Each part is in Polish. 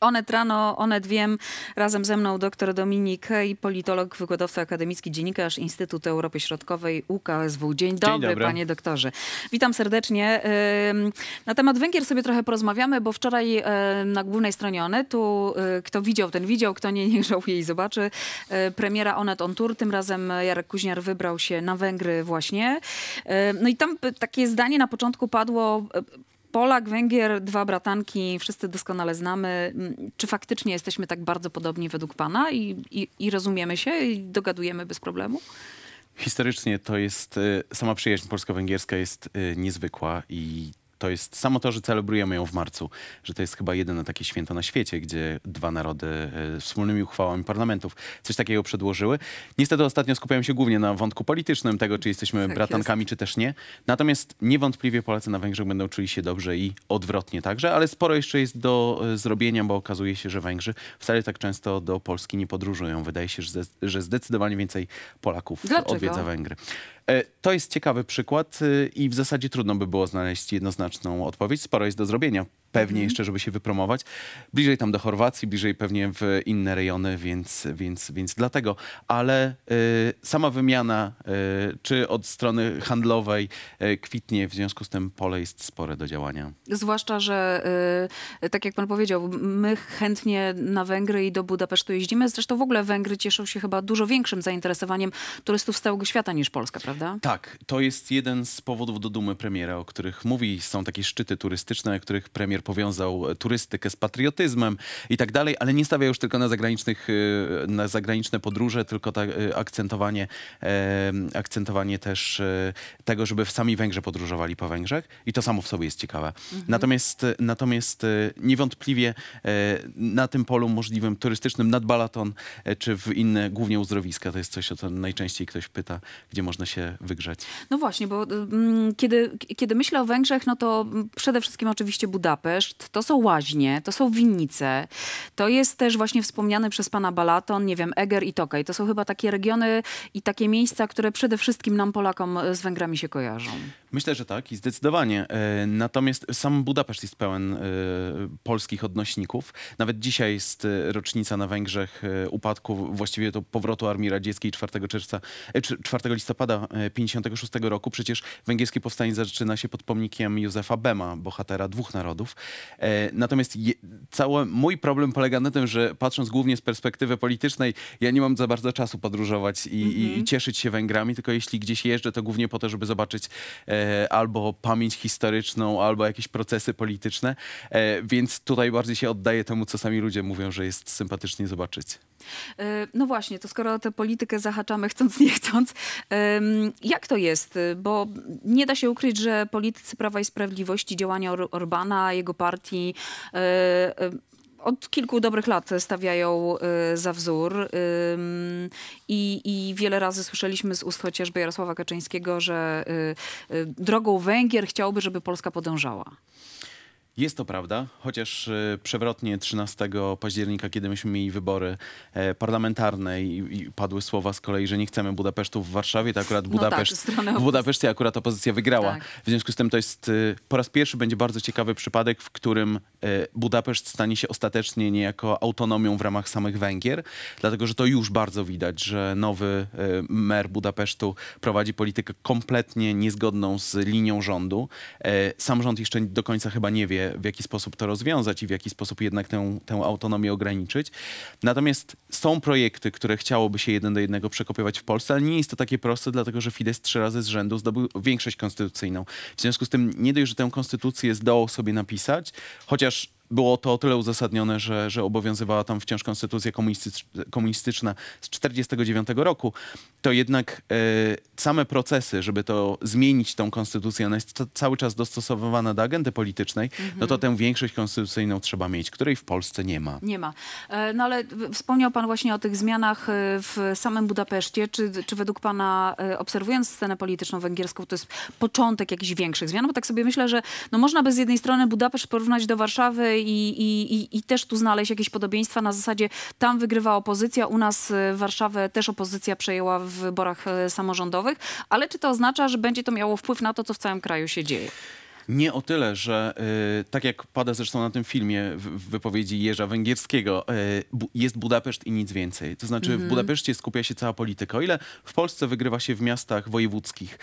Onet Rano, Onet Wiem, razem ze mną dr Dominik i politolog, wykładowca akademicki, dziennikarz Instytutu Europy Środkowej UKSW. Dzień dobry, Dzień dobry. panie doktorze. Witam serdecznie. Na temat Węgier sobie trochę porozmawiamy, bo wczoraj e, na głównej stronie Onetu, e, kto widział, ten widział, kto nie, niech żałuje i zobaczy, e, premiera Onet on tour, tym razem Jarek Kuźniar wybrał się na Węgry właśnie. No i tam takie zdanie na początku padło, Polak, Węgier, dwa bratanki, wszyscy doskonale znamy. Mm, czy faktycznie jesteśmy tak bardzo podobni według Pana i, i, i rozumiemy się i dogadujemy bez problemu? Historycznie to jest, y, sama przyjaźń polsko-węgierska jest y, niezwykła i to jest samo to, że celebrujemy ją w marcu, że to jest chyba jedyne takie święto na świecie, gdzie dwa narody e, wspólnymi uchwałami parlamentów coś takiego przedłożyły. Niestety ostatnio skupiają się głównie na wątku politycznym tego, czy jesteśmy tak bratankami, jest. czy też nie. Natomiast niewątpliwie Polacy na Węgrzech będą czuli się dobrze i odwrotnie także, ale sporo jeszcze jest do e, zrobienia, bo okazuje się, że Węgrzy wcale tak często do Polski nie podróżują. Wydaje się, że, że zdecydowanie więcej Polaków Dlaczego? odwiedza Węgry. E, to jest ciekawy przykład y, i w zasadzie trudno by było znaleźć jednoznaczną odpowiedź. Sporo jest do zrobienia pewnie mhm. jeszcze, żeby się wypromować. Bliżej tam do Chorwacji, bliżej pewnie w inne rejony, więc, więc, więc dlatego. Ale y, sama wymiana, y, czy od strony handlowej, y, kwitnie, w związku z tym pole jest spore do działania. Zwłaszcza, że y, tak jak pan powiedział, my chętnie na Węgry i do Budapesztu jeździmy. Zresztą w ogóle Węgry cieszą się chyba dużo większym zainteresowaniem turystów z całego świata niż Polska, prawda? Tak, to jest jeden z powodów do dumy premiera, o których mówi. Są takie szczyty turystyczne, o których premier premier powiązał e, turystykę z patriotyzmem i tak dalej, ale nie stawia już tylko na, zagranicznych, e, na zagraniczne podróże, tylko tak akcentowanie, akcentowanie też tego, żeby sami Węgrzy podróżowali po Węgrzech i to samo w sobie jest ciekawe. Mhm. Natomiast, natomiast niewątpliwie na tym polu możliwym turystycznym nad Balaton czy w inne głównie uzdrowiska, to jest coś, o co najczęściej ktoś pyta, gdzie można się wygrzeć. No właśnie, bo y, mm, kiedy, kiedy myślę o Węgrzech, no to mm, przede wszystkim oczywiście Budapeszt, Budapeszt, to są łaźnie, to są winnice, to jest też właśnie wspomniany przez pana Balaton, nie wiem, Eger i Tokaj. To są chyba takie regiony i takie miejsca, które przede wszystkim nam Polakom e, z Węgrami się kojarzą. Myślę, że tak i zdecydowanie. E, natomiast sam Budapeszt jest pełen e, polskich odnośników. Nawet dzisiaj jest rocznica na Węgrzech upadku, właściwie to powrotu Armii Radzieckiej 4, czerwca, 4 listopada 56 roku. Przecież węgierskie powstanie zaczyna się pod pomnikiem Józefa Bema, bohatera dwóch narodów. E, natomiast je, cały mój problem polega na tym, że patrząc głównie z perspektywy politycznej, ja nie mam za bardzo czasu podróżować i, mm -hmm. i mhm. cieszyć się Węgrami, tylko jeśli gdzieś jeżdżę, to głównie po to, żeby zobaczyć e, albo pamięć historyczną, albo jakieś procesy polityczne. E, więc tutaj bardziej się oddaję temu, co sami ludzie mówią, że jest sympatycznie zobaczyć. E, no właśnie, to skoro tę politykę zahaczamy chcąc, nie chcąc, jak to jest? Bo nie da się ukryć, że politycy Prawa i Sprawiedliwości, działania Orbana, jego jego partii e, e, od kilku dobrych lat stawiają e, za wzór I, i wiele razy słyszeliśmy z ust chociażby Jarosława Kaczyńskiego, że drogą Węgier chciałby, żeby Polska podążała. Jest to prawda, chociaż e, przewrotnie 13 października, kiedy myśmy mieli wybory e, parlamentarne i, i padły słowa z kolei, że nie chcemy Budapesztu w Warszawie, to akurat Budapeszt, no tak, w Budapeszcie akurat opozycja wygrała. Tak. W związku z tym to jest e, po raz pierwszy będzie bardzo ciekawy przypadek, w którym Budapeszt stanie się ostatecznie niejako autonomią w ramach samych Węgier, dlatego że to już bardzo widać, że nowy mer Budapesztu prowadzi politykę kompletnie niezgodną z linią rządu. Sam rząd jeszcze do końca chyba nie wie, w jaki sposób to rozwiązać i w jaki sposób jednak tę, tę autonomię ograniczyć. Natomiast są projekty, które chciałoby się jeden do jednego przekopiować w Polsce, ale nie jest to takie proste, dlatego że Fidesz trzy razy z rzędu zdobył większość konstytucyjną. W związku z tym nie dość, że tę konstytucję zdołał sobie napisać, chociaż było to o tyle uzasadnione, że, że obowiązywała tam wciąż konstytucja komunistyczna z 1949 roku, to jednak y, same procesy, żeby to zmienić tą konstytucję, ona jest cały czas dostosowywana do agendy politycznej, no to mhm. tę większość konstytucyjną trzeba mieć, której w Polsce nie ma. Nie ma. E, no ale wspomniał pan właśnie o tych zmianach e, w samym Budapeszcie. Czy, czy według pana, obserwując scenę polityczną węgierską, to jest początek jakichś większych zmian? Bo tak sobie myślę, że no można by z jednej strony Budapeszt porównać do Warszawy i, i, i też tu znaleźć jakieś podobieństwa na zasadzie tam wygrywa opozycja, u nas e, Warszawę też opozycja przejęła w wyborach e, samorządowych, ale czy to oznacza, że będzie to miało wpływ na to, co w całym kraju się dzieje? Nie o tyle, że y, tak jak pada zresztą na tym filmie w, w wypowiedzi Jerza Węgierskiego, y, bu, jest Budapeszt i nic więcej. To znaczy mm -hmm. w mhm. Budapeszcie skupia się cała polityka. O ile w Polsce wygrywa się w miastach wojewódzkich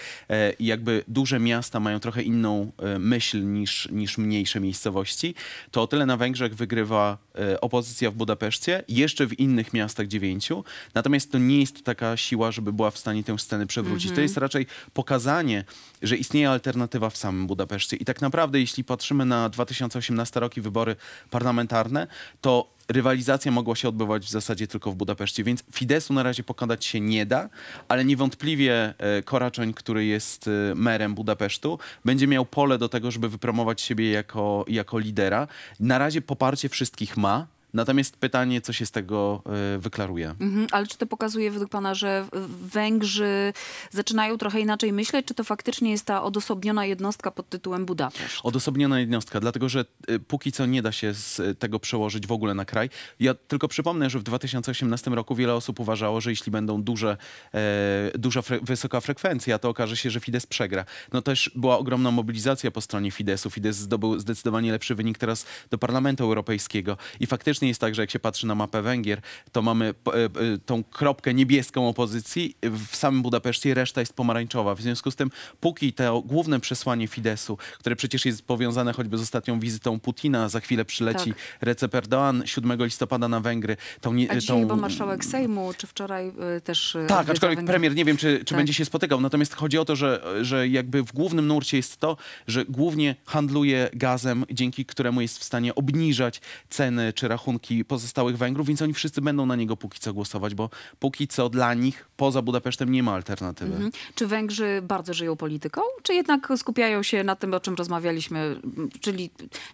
i y, jakby duże miasta mają trochę inną y, myśl niż, niż mniejsze miejscowości, to o tyle na Węgrzech wygrywa y, opozycja w Budapeszcie, jeszcze w innych miastach dziewięciu. Natomiast to nie jest taka siła, żeby była w stanie tę scenę przewrócić. Mm -hmm. To mhm. jest raczej pokazanie, że istnieje alternatywa w samym Budapeszcie i tak naprawdę, jeśli patrzymy na 2018 rok i wybory parlamentarne, to rywalizacja mogła się odbywać w zasadzie tylko w Budapeszcie, więc Fideszu na razie pokonać się nie da, ale niewątpliwie e, Koraczoń, który jest e, merem Budapesztu, będzie miał pole do tego, żeby wypromować siebie jako, jako lidera. Na razie poparcie wszystkich ma, Natomiast pytanie, co się z tego y, wyklaruje. Mhm, ale czy to pokazuje według pana, że Węgrzy zaczynają trochę inaczej myśleć, czy to faktycznie jest ta odosobniona jednostka pod tytułem Budapeszt? Odosobniona jednostka, dlatego że y, póki co nie da się z y, tego przełożyć w ogóle na kraj. Ja tylko przypomnę, że w 2018 roku wiele osób uważało, że jeśli będą duże, e, duża fre wysoka frekwencja, to okaże się, że Fidesz przegra. No też była ogromna mobilizacja po stronie Fideszu. Fidesz zdobył zdecydowanie lepszy wynik teraz do Parlamentu Europejskiego i faktycznie faktycznie jest tak, że jak się patrzy na mapę Węgier, to mamy e, e, tą kropkę niebieską opozycji e, w samym Budapeszcie, reszta jest pomarańczowa. W związku z tym, póki to główne przesłanie Fidesu, które przecież jest powiązane choćby z ostatnią wizytą Putina, za chwilę przyleci tak. Recep Erdoğan 7 listopada na Węgry. Tą, A dzisiaj tą... marszałek Sejmu, czy wczoraj też... Tak, aczkolwiek Węgry. premier nie wiem, czy, czy tak. będzie się spotykał. Natomiast chodzi o to, że, że jakby w głównym nurcie jest to, że głównie handluje gazem, dzięki któremu jest w stanie obniżać ceny czy rachunki rachunki pozostałych Węgrów, więc oni wszyscy będą na niego póki co głosować, bo póki co dla nich poza Budapesztem nie ma alternatywy. Mhm. Czy Węgrzy bardzo żyją polityką, czy jednak skupiają się na tym, o czym rozmawialiśmy, czyli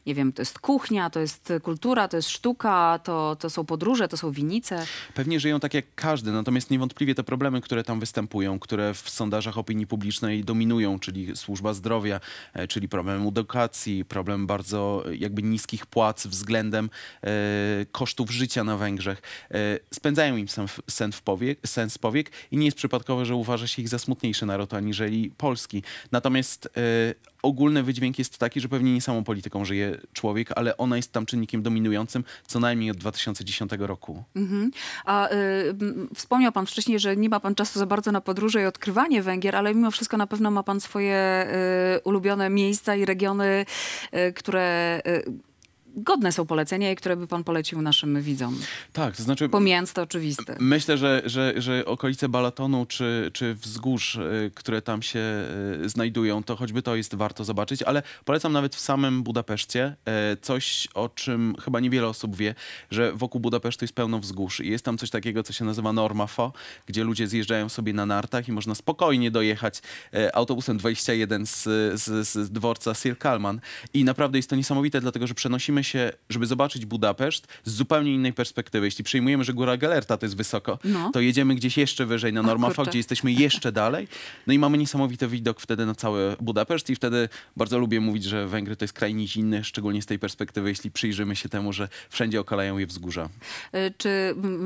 nie wiem, to jest kuchnia, to jest kultura, to jest sztuka, to, to są podróże, to są winice? Pewnie żyją tak jak każdy, natomiast niewątpliwie te problemy, które tam występują, które w sondażach opinii publicznej dominują, czyli służba zdrowia, e, czyli problem edukacji, problem bardzo jakby niskich płac względem e, E, kosztów życia na Węgrzech, e, spędzają im sen w, sen w powiek, sens powiek i nie jest przypadkowe, że uważa się ich za smutniejszy naród aniżeli polski. Natomiast e, ogólny wydźwięk jest taki, że pewnie nie samą polityką żyje człowiek, ale ona jest tam czynnikiem dominującym co najmniej od 2010 roku. Mhm. A y, wspomniał pan wcześniej, że nie ma pan czasu za bardzo na podróże i odkrywanie Węgier, ale mimo wszystko na pewno ma pan swoje y, ulubione miejsca i regiony, y, które y, godne są polecenia i które by pan polecił naszym widzom? Tak, to znaczy... Pomijając to oczywiste. Myślę, że, że, że okolice Balatonu czy, czy wzgórz, y, które tam się y, znajdują, to choćby to jest warto zobaczyć, ale polecam nawet w samym Budapeszcie y, coś, o czym chyba niewiele osób wie, że wokół Budapesztu jest pełno wzgórz i jest tam coś takiego, co się nazywa Normafo, gdzie ludzie zjeżdżają sobie na nartach i można spokojnie dojechać autobusem 21 z, z, z dworca Sir Kalman i naprawdę jest to niesamowite, dlatego że przenosimy się, żeby zobaczyć Budapeszt z zupełnie innej perspektywy. Jeśli przyjmujemy, że Góra Galerta to jest wysoko, no. to jedziemy gdzieś jeszcze wyżej, na Normafa, gdzie jesteśmy jeszcze dalej. No i mamy niesamowity widok wtedy na cały Budapeszt i wtedy bardzo lubię mówić, że Węgry to jest kraj nizinny, szczególnie z tej perspektywy, jeśli przyjrzymy się temu, że wszędzie okalają je wzgórza. E, czy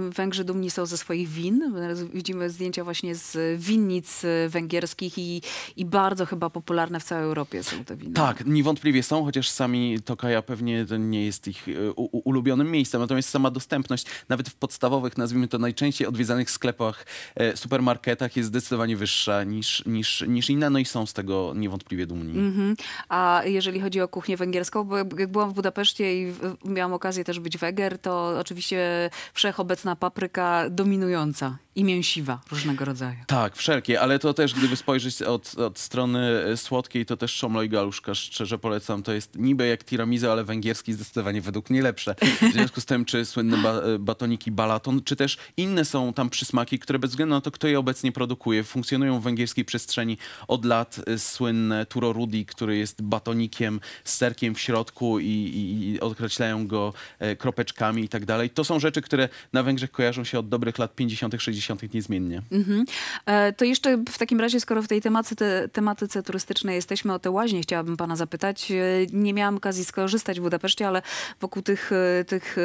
Węgrzy dumni są ze swoich win? Widzimy zdjęcia właśnie z winnic e, węgierskich i, i bardzo chyba popularne w całej Europie są te winy. Tak, niewątpliwie są, chociaż sami Tokaja pewnie ten nie jest ich e, ulubionym miejscem. Natomiast sama dostępność, nawet w podstawowych, nazwijmy to najczęściej odwiedzanych sklepach, e, supermarketach jest zdecydowanie wyższa niż, niż, niż inne, no i są z tego niewątpliwie dumni. Mm -hmm. A jeżeli chodzi o kuchnię węgierską, bo jak byłam w Budapeszcie i miałam okazję też być weger, to oczywiście wszechobecna papryka dominująca i mięsiwa różnego rodzaju. Tak, wszelkie, ale to też gdyby spojrzeć od, od strony e, słodkiej, to też szomlo i galuszka, szczerze polecam. To jest niby jak tiramisu, ale węgierski zdecydowanie według mnie lepsze. W związku z tym, czy słynne ba e, batoniki balaton, czy też inne są tam przysmaki, które bez względu na to, kto je obecnie produkuje, funkcjonują w węgierskiej przestrzeni od lat. E, słynne Turo Rudi, który jest batonikiem z serkiem w środku i, i, i określają go kropeczkami i tak dalej. To są rzeczy, które na Węgrzech kojarzą się od dobrych lat 50 60 60. niezmiennie. Mhm. E, to jeszcze w takim razie, skoro w tej tematyce, tematyce turystycznej jesteśmy, o te łaźnie chciałabym pana zapytać. E, nie miałam okazji skorzystać w Budapeszcie, ale wokół tych, e, tych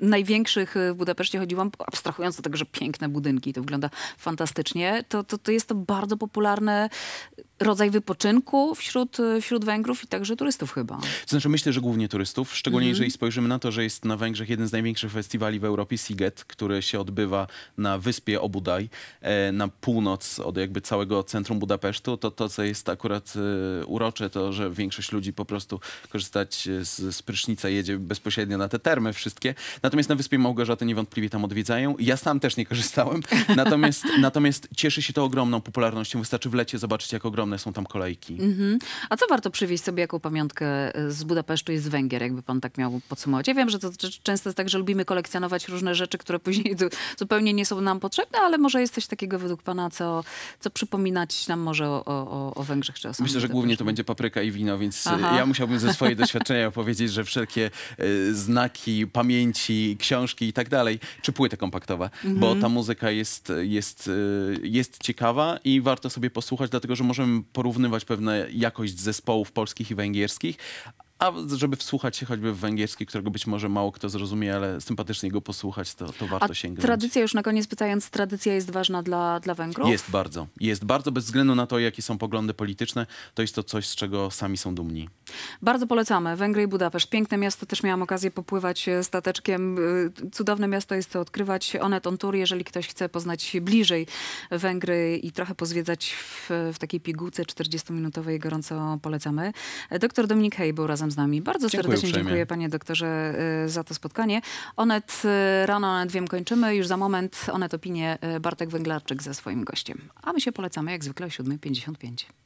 największych w Budapeszcie chodziłam, abstrahując od tego, że piękne budynki, to wygląda fantastycznie, to, to, to jest to bardzo popularne rodzaj wypoczynku wśród, wśród Węgrów i także turystów chyba. znaczy myślę, że głównie turystów, szczególnie mm. jeżeli spojrzymy na to, że jest na Węgrzech jeden z największych festiwali w Europie, Siget, który się odbywa na wyspie Obudaj, e, na północ od jakby całego centrum Budapesztu, to to, co jest akurat e, urocze, to, że większość ludzi po prostu korzystać z, z prysznica jedzie bezpośrednio na te termy wszystkie. Natomiast na wyspie Małgorzaty niewątpliwie tam odwiedzają. Ja sam też nie korzystałem, natomiast, natomiast cieszy się to ogromną popularnością. Wystarczy w lecie zobaczyć, jak ogromne ogromne, są tam kolejki. Mhm. A co warto przywieźć sobie jako pamiątkę e, z Budapesztu i z Węgier, jakby pan tak miał podsumować? Ja wiem, że to często jest tak, że lubimy kolekcjonować różne rzeczy, które później zupełnie nie są nam potrzebne, ale może jest coś takiego według pana, co, co przypominać nam może o, o, o Węgrzech czy o Myślę, że głównie to będzie papryka i wino, więc e, Aha. ja musiałbym ze swojej doświadczenia powiedzieć, że wszelkie e, znaki, pamięci, książki i tak dalej, czy płyty kompaktowe, bo mhm. ta muzyka jest, jest, jest ciekawa i warto sobie posłuchać, dlatego że możemy porównywać pewne jakość zespołów polskich i węgierskich, a żeby wsłuchać się choćby w węgierski, którego być może mało kto zrozumie, ale sympatycznie go posłuchać, to, to warto A sięgnąć. Tradycja, już na koniec pytając, tradycja jest ważna dla, dla Węgrów? Jest bardzo. Jest bardzo, bez względu na to, jakie są poglądy polityczne, to jest to coś, z czego sami są dumni. Bardzo polecamy. Węgry i Budapeszt. Piękne miasto. Też miałam okazję popływać e, stateczkiem. E, cudowne miasto jest to odkrywać. Onet on tour, jeżeli ktoś chce poznać bliżej Węgry i trochę pozwiedzać w, w takiej pigułce 40-minutowej, gorąco polecamy. E, doktor Dominik Hej był razem z nami. Bardzo dziękuję serdecznie uprzejmie. dziękuję panie doktorze za to spotkanie. Onet rano, Onet wiem kończymy. Już za moment Onet opinie Bartek Węglarczyk ze swoim gościem. A my się polecamy jak zwykle o 7.55.